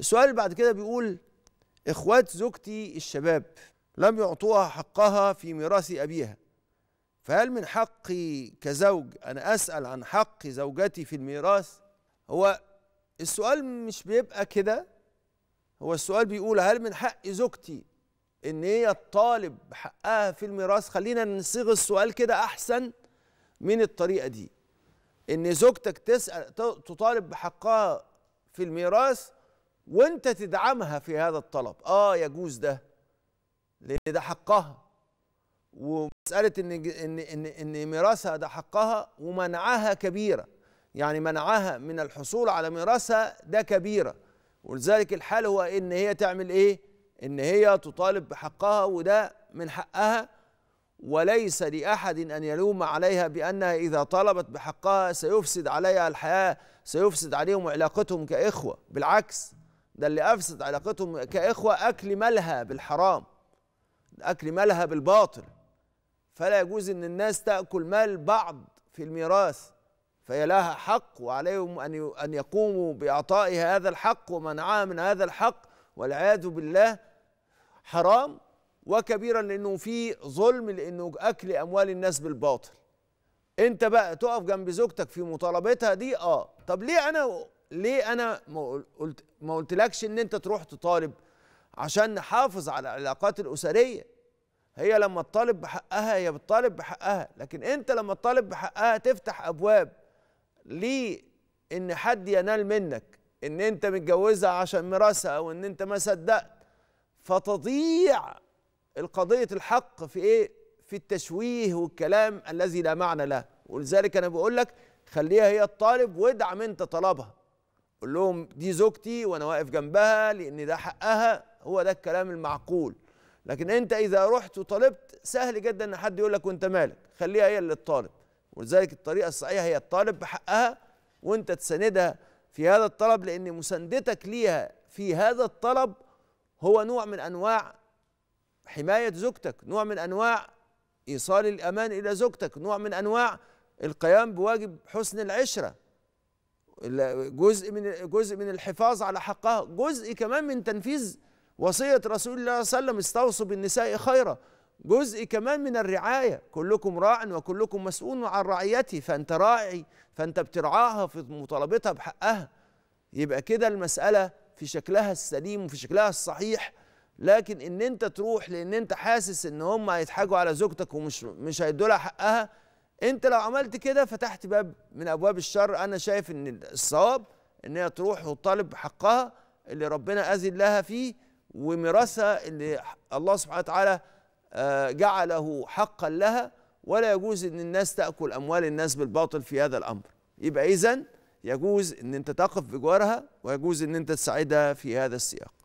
السؤال اللي بعد كده بيقول إخوات زوجتي الشباب لم يعطوها حقها في ميراث أبيها فهل من حقي كزوج أنا أسأل عن حق زوجتي في الميراث هو السؤال مش بيبقى كده هو السؤال بيقول هل من حق زوجتي ان هي تطالب حقها في الميراث خلينا نصيغ السؤال كده احسن من الطريقه دي ان زوجتك تسال تطالب بحقها في الميراث وانت تدعمها في هذا الطلب اه يجوز ده لان ده حقها ومساله ان ان ان, إن ميراثها ده حقها ومنعها كبيره يعني منعها من الحصول على ميراثها ده كبيره ولذلك الحال هو ان هي تعمل ايه ان هي تطالب بحقها وده من حقها وليس لاحد ان يلوم عليها بانها اذا طلبت بحقها سيفسد عليها الحياه سيفسد عليهم علاقتهم كاخوه بالعكس ده اللي افسد علاقتهم كاخوه اكل مالها بالحرام اكل مالها بالباطل فلا يجوز ان الناس تاكل مال بعض في الميراث فهي لها حق وعليهم ان ان يقوموا باعطائها هذا الحق ومنعها من هذا الحق والعياذ بالله حرام وكبيرا لانه في ظلم لانه اكل اموال الناس بالباطل انت بقى تقف جنب زوجتك في مطالبتها دي اه طب ليه انا ليه انا ما قلت ما قلتلكش ان انت تروح تطالب عشان نحافظ على العلاقات الاسريه هي لما تطالب بحقها هي بتطالب بحقها لكن انت لما تطالب بحقها تفتح ابواب ليه ان حد ينال منك ان انت متجوزها عشان ميراثها او ان انت ما صدقت فتضيع القضيه الحق في ايه في التشويه والكلام الذي لا معنى له ولذلك انا بقول لك خليها هي الطالب وادعم انت طلبها قول لهم دي زوجتي وانا واقف جنبها لان ده حقها هو ده الكلام المعقول لكن انت اذا رحت وطالبت سهل جدا ان حد يقول لك وانت مالك خليها هي اللي تطالب ولذلك الطريقه الصحيحه هي تطالب بحقها وانت تساندها في هذا الطلب لان مساندتك ليها في هذا الطلب هو نوع من انواع حمايه زوجتك نوع من انواع ايصال الامان الى زوجتك نوع من انواع القيام بواجب حسن العشره جزء من جزء من الحفاظ على حقها جزء كمان من تنفيذ وصية رسول الله صلى الله عليه وسلم استوصوا بالنساء خيرا جزء كمان من الرعاية كلكم راع وكلكم مسؤول عن رعيته فأنت راعي فأنت بترعاها في مطالبتها بحقها يبقى كده المسألة في شكلها السليم وفي شكلها الصحيح لكن ان انت تروح لان انت حاسس ان هم هيضحكوا على زوجتك ومش مش هيدوا لها حقها انت لو عملت كده فتحت باب من ابواب الشر انا شايف ان الصواب ان هي تروح وتطالب حقها اللي ربنا اذن لها فيه وميراثها اللي الله سبحانه وتعالى آه، جعله حقا لها ولا يجوز ان الناس تاكل اموال الناس بالباطل في هذا الامر يبقى اذا يجوز ان انت تقف بجوارها ويجوز ان انت تساعدها في هذا السياق